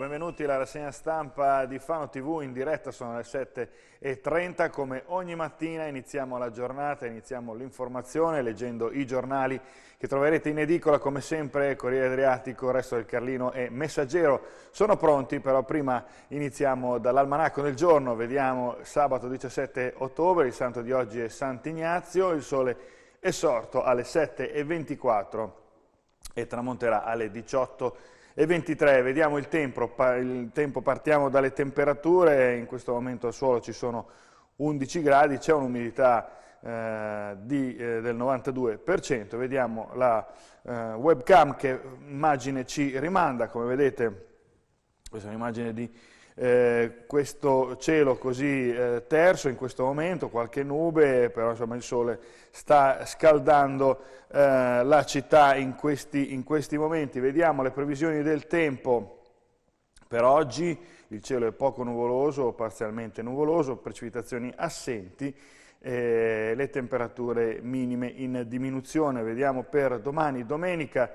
benvenuti alla rassegna stampa di Fano TV in diretta, sono le 7.30, come ogni mattina iniziamo la giornata, iniziamo l'informazione leggendo i giornali che troverete in edicola come sempre, Corriere Adriatico, Resto del Carlino e Messaggero. Sono pronti però prima iniziamo dall'almanacco del giorno, vediamo sabato 17 ottobre, il santo di oggi è Sant'Ignazio, il sole è sorto alle 7.24 e tramonterà alle 18.00 e 23. Vediamo il tempo, il tempo, partiamo dalle temperature, in questo momento al suolo ci sono 11 gradi, c'è un'umidità eh, eh, del 92%, vediamo la eh, webcam che immagine ci rimanda, come vedete questa è un'immagine di eh, questo cielo così eh, terso in questo momento, qualche nube, però insomma il sole sta scaldando eh, la città in questi, in questi momenti. Vediamo le previsioni del tempo per oggi, il cielo è poco nuvoloso parzialmente nuvoloso, precipitazioni assenti, eh, le temperature minime in diminuzione. Vediamo per domani, domenica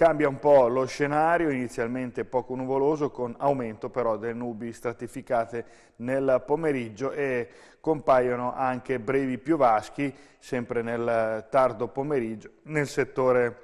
Cambia un po' lo scenario, inizialmente poco nuvoloso, con aumento però delle nubi stratificate nel pomeriggio e compaiono anche brevi piovaschi, sempre nel tardo pomeriggio, nel settore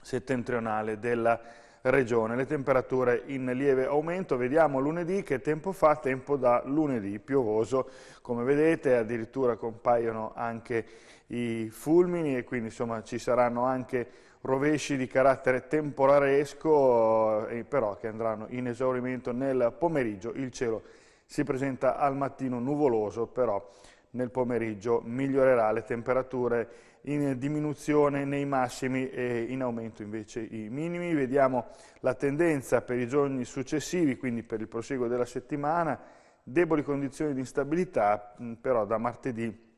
settentrionale della regione. Le temperature in lieve aumento, vediamo lunedì che tempo fa, tempo da lunedì piovoso, come vedete addirittura compaiono anche i fulmini e quindi insomma ci saranno anche rovesci di carattere temporaresco, eh, però che andranno in esaurimento nel pomeriggio. Il cielo si presenta al mattino nuvoloso, però nel pomeriggio migliorerà le temperature in diminuzione nei massimi e in aumento invece i minimi. Vediamo la tendenza per i giorni successivi, quindi per il proseguo della settimana, deboli condizioni di instabilità, però da martedì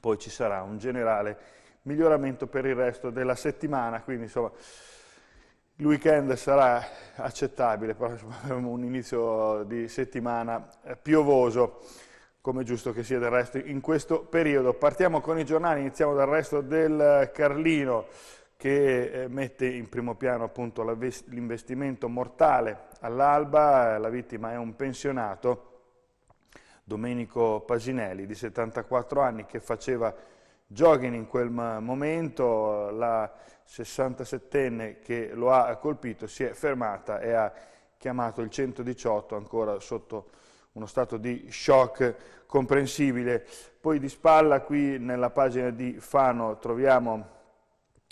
poi ci sarà un generale miglioramento per il resto della settimana, quindi insomma il weekend sarà accettabile, però avremo un inizio di settimana eh, piovoso, come giusto che sia del resto in questo periodo. Partiamo con i giornali, iniziamo dal resto del eh, Carlino che eh, mette in primo piano appunto l'investimento mortale all'alba, la vittima è un pensionato, Domenico Paginelli di 74 anni che faceva Joghin in quel momento, la 67enne che lo ha colpito si è fermata e ha chiamato il 118 ancora sotto uno stato di shock comprensibile. Poi di spalla qui nella pagina di Fano troviamo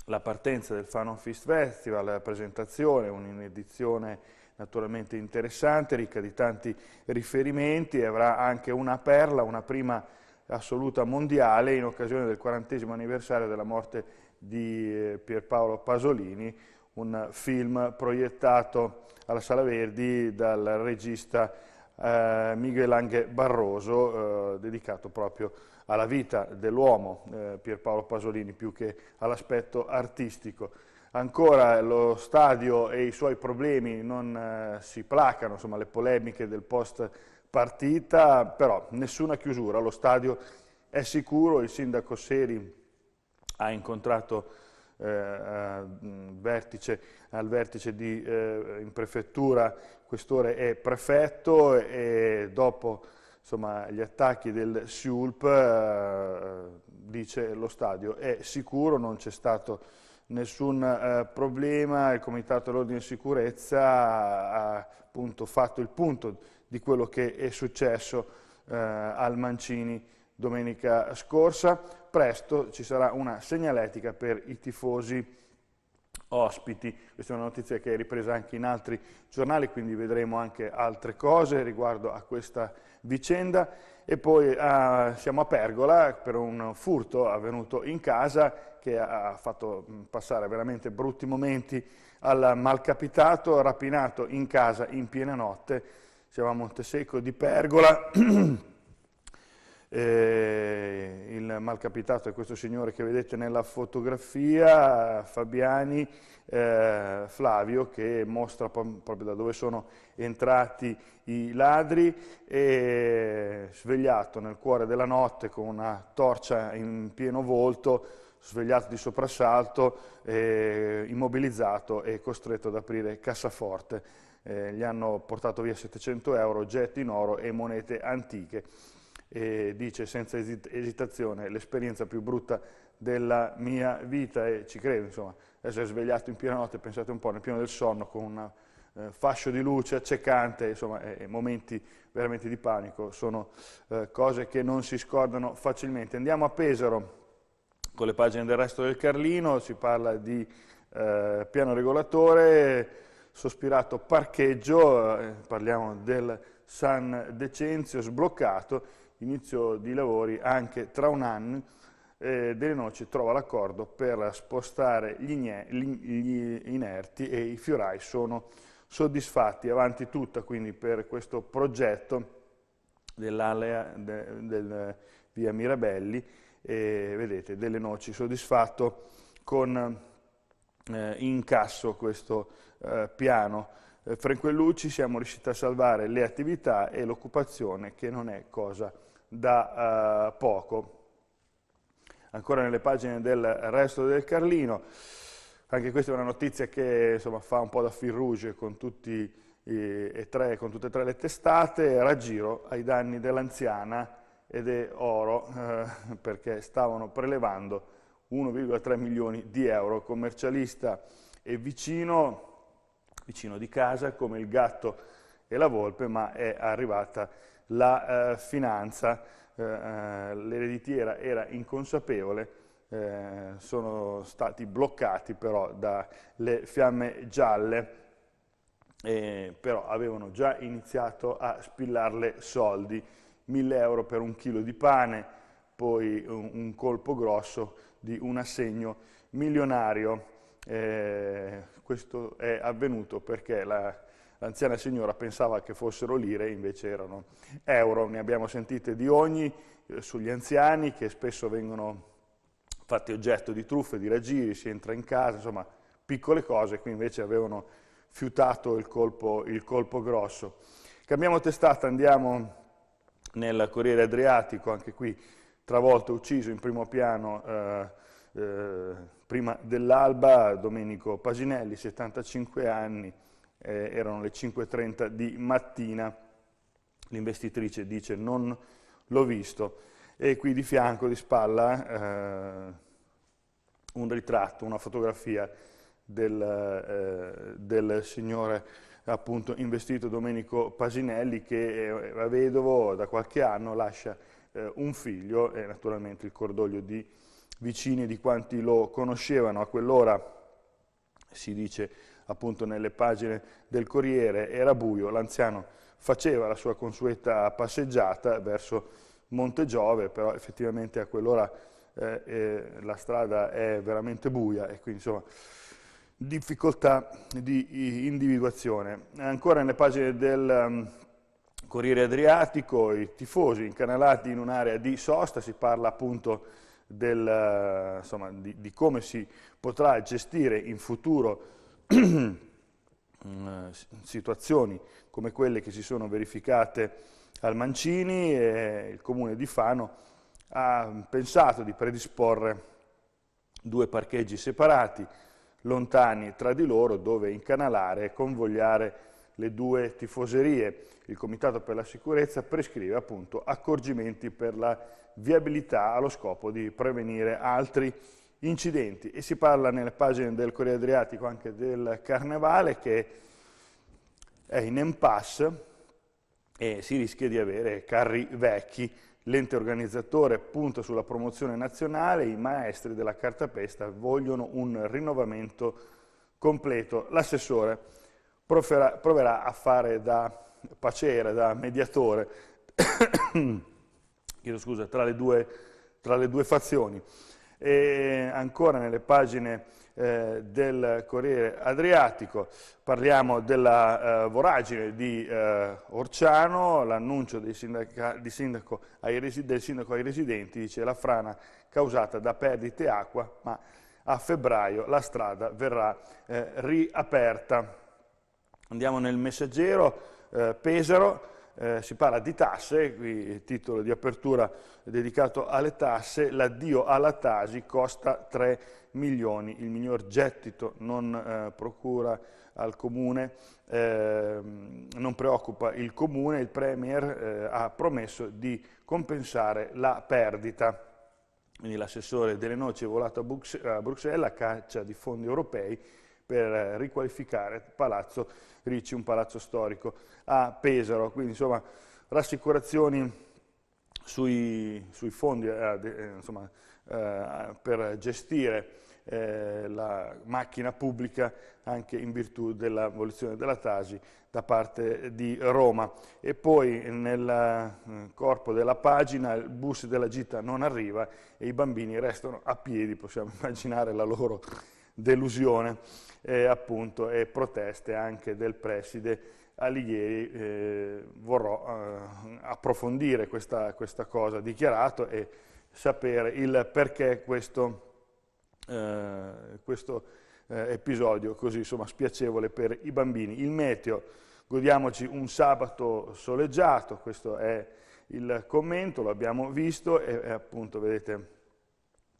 la partenza del Fano Fist Festival, la presentazione, un'edizione naturalmente interessante, ricca di tanti riferimenti e avrà anche una perla, una prima assoluta mondiale in occasione del 40 anniversario della morte di eh, Pierpaolo Pasolini, un film proiettato alla Sala Verdi dal regista eh, Miguel Anghe Barroso, eh, dedicato proprio alla vita dell'uomo eh, Pierpaolo Pasolini più che all'aspetto artistico. Ancora lo stadio e i suoi problemi non eh, si placano, insomma le polemiche del post partita, però nessuna chiusura, lo stadio è sicuro, il sindaco Seri ha incontrato eh, eh, vertice, al vertice di, eh, in prefettura, questore e prefetto e dopo insomma, gli attacchi del Siulp eh, dice lo stadio è sicuro, non c'è stato nessun eh, problema, il Comitato dell'Ordine e Sicurezza ha appunto fatto il punto di quello che è successo eh, al Mancini domenica scorsa. Presto ci sarà una segnaletica per i tifosi ospiti. Questa è una notizia che è ripresa anche in altri giornali, quindi vedremo anche altre cose riguardo a questa vicenda. E poi eh, siamo a Pergola per un furto avvenuto in casa che ha fatto mm, passare veramente brutti momenti al malcapitato, rapinato in casa in piena notte siamo a Montesecco di Pergola, eh, il malcapitato è questo signore che vedete nella fotografia, Fabiani, eh, Flavio, che mostra proprio da dove sono entrati i ladri, e svegliato nel cuore della notte con una torcia in pieno volto, svegliato di soprassalto, eh, immobilizzato e costretto ad aprire cassaforte. Eh, gli hanno portato via 700 euro, oggetti in oro e monete antiche. E dice senza esit esitazione l'esperienza più brutta della mia vita e ci credo insomma essere svegliato in piena notte pensate un po' nel pieno del sonno con un eh, fascio di luce accecante insomma eh, momenti veramente di panico sono eh, cose che non si scordano facilmente andiamo a Pesaro con le pagine del resto del Carlino, si parla di eh, piano regolatore, sospirato parcheggio, eh, parliamo del San Decenzio sbloccato, inizio di lavori anche tra un anno, eh, Delle Noci trova l'accordo per spostare gli, gli inerti e i fiorai sono soddisfatti, avanti tutta quindi per questo progetto dell'area de, del via Mirabelli, e vedete, delle noci soddisfatto con eh, incasso questo eh, piano. Eh, Franquellucci siamo riusciti a salvare le attività e l'occupazione che non è cosa da eh, poco. Ancora nelle pagine del resto del Carlino, anche questa è una notizia che insomma, fa un po' da fil rouge con, tutti, eh, e tre, con tutte e tre le testate, raggiro ai danni dell'anziana ed è oro eh, perché stavano prelevando 1,3 milioni di euro. Commercialista e vicino, vicino di casa come il gatto e la volpe, ma è arrivata la eh, finanza, eh, eh l'ereditiera era inconsapevole, eh, sono stati bloccati però dalle fiamme gialle. Eh, però avevano già iniziato a spillarle soldi. 1000 euro per un chilo di pane, poi un, un colpo grosso di un assegno milionario. Eh, questo è avvenuto perché la, l'anziana signora pensava che fossero lire, invece erano euro. Ne abbiamo sentite di ogni eh, sugli anziani che spesso vengono fatti oggetto di truffe, di raggiri, si entra in casa, insomma piccole cose, qui invece avevano fiutato il colpo, il colpo grosso. Cambiamo testata, andiamo nel Corriere Adriatico, anche qui travolto e ucciso in primo piano eh, eh, prima dell'alba, Domenico Paginelli, 75 anni, eh, erano le 5.30 di mattina, l'investitrice dice non l'ho visto, e qui di fianco, di spalla, eh, un ritratto, una fotografia del, eh, del signore appunto investito Domenico Pasinelli che era eh, vedovo da qualche anno, lascia eh, un figlio e naturalmente il cordoglio di vicini di quanti lo conoscevano. A quell'ora, si dice appunto nelle pagine del Corriere, era buio, l'anziano faceva la sua consueta passeggiata verso Monte Giove però effettivamente a quell'ora eh, eh, la strada è veramente buia e quindi insomma difficoltà di individuazione. Ancora nelle pagine del um, Corriere Adriatico, i tifosi incanalati in un'area di sosta, si parla appunto del, uh, insomma, di, di, come si potrà gestire in futuro uh, situazioni come quelle che si sono verificate al Mancini e il comune di Fano ha pensato di predisporre due parcheggi separati lontani tra di loro dove incanalare e convogliare le due tifoserie. Il Comitato per la Sicurezza prescrive appunto accorgimenti per la viabilità allo scopo di prevenire altri incidenti e si parla nelle pagine del Corriere Adriatico anche del Carnevale che è in impasse e si rischia di avere carri vecchi L'ente organizzatore punta sulla promozione nazionale, i maestri della cartapesta vogliono un rinnovamento completo. L'assessore proverà a fare da pacere, da mediatore, scusa, tra, le due, tra le due fazioni. E ancora nelle pagine eh, del Corriere Adriatico, parliamo della eh, voragine di eh, Orciano, l'annuncio del sindaco ai residenti, dice la frana causata da perdite acqua, ma a febbraio la strada verrà eh, riaperta. Andiamo nel messaggero, eh, Pesaro, eh, si parla di tasse, qui titolo di apertura dedicato alle tasse, l'addio alla Tasi costa 3 milioni, il miglior gettito non eh, procura al comune, eh, non preoccupa il comune, il Premier eh, ha promesso di compensare la perdita. Quindi l'assessore delle noci è volato a, Brux a Bruxelles a caccia di fondi europei per riqualificare Palazzo Ricci, un palazzo storico a Pesaro. Quindi insomma rassicurazioni sui, sui fondi eh, eh, insomma, eh, per gestire eh, la macchina pubblica anche in virtù dell'abolizione della Tasi da parte di Roma. E poi nel eh, corpo della pagina il bus della gita non arriva e i bambini restano a piedi, possiamo immaginare la loro delusione eh, appunto, e proteste anche del preside Alighieri. Eh, vorrò eh, approfondire questa, questa cosa dichiarato e sapere il perché questo, eh, questo eh, episodio così insomma, spiacevole per i bambini. Il meteo, godiamoci un sabato soleggiato, questo è il commento, lo abbiamo visto e, e appunto vedete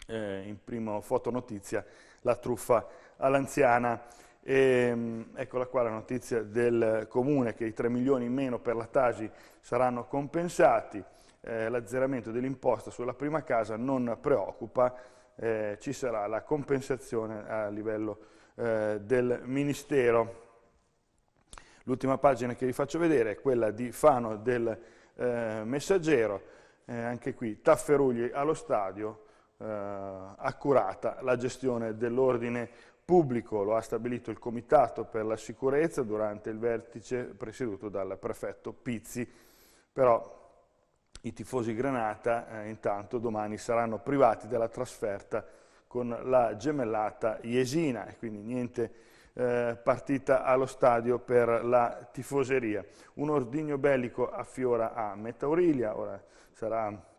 eh, in prima fotonotizia la truffa all'anziana. Ehm, eccola qua la notizia del Comune che i 3 milioni in meno per la Tagi saranno compensati, eh, l'azzeramento dell'imposta sulla prima casa non preoccupa, eh, ci sarà la compensazione a livello eh, del Ministero. L'ultima pagina che vi faccio vedere è quella di Fano del eh, Messaggero, eh, anche qui tafferugli allo stadio, eh, accurata la gestione dell'ordine pubblico, lo ha stabilito il Comitato per la sicurezza durante il vertice presieduto dal prefetto Pizzi, però i tifosi Granata eh, intanto domani saranno privati della trasferta con la gemellata Iesina e quindi niente eh, partita allo stadio per la tifoseria. Un ordigno bellico affiora a Metaurilia, ora sarà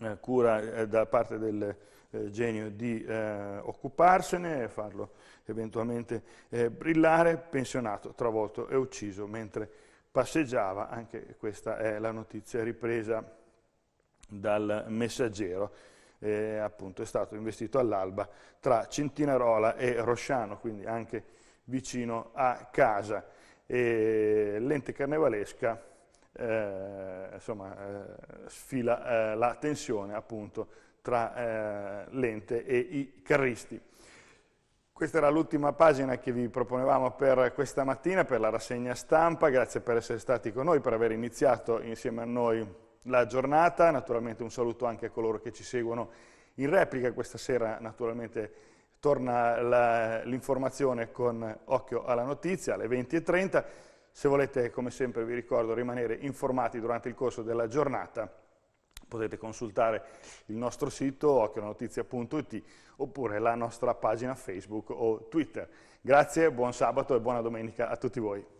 eh, cura eh, da parte del eh, genio di eh, occuparsene e farlo eventualmente brillare, pensionato, travolto e ucciso mentre passeggiava, anche questa è la notizia ripresa dal messaggero, eh, appunto è stato investito all'alba tra Centinarola e Rosciano, quindi anche vicino a casa. E l'ente carnevalesca eh, insomma, eh, sfila eh, la tensione appunto tra eh, l'ente e i carristi. Questa era l'ultima pagina che vi proponevamo per questa mattina, per la rassegna stampa, grazie per essere stati con noi, per aver iniziato insieme a noi la giornata, naturalmente un saluto anche a coloro che ci seguono in replica, questa sera naturalmente torna l'informazione con occhio alla notizia alle 20.30, se volete, come sempre, vi ricordo, rimanere informati durante il corso della giornata, potete consultare il nostro sito occhionotizia.it oppure la nostra pagina Facebook o Twitter. Grazie, buon sabato e buona domenica a tutti voi.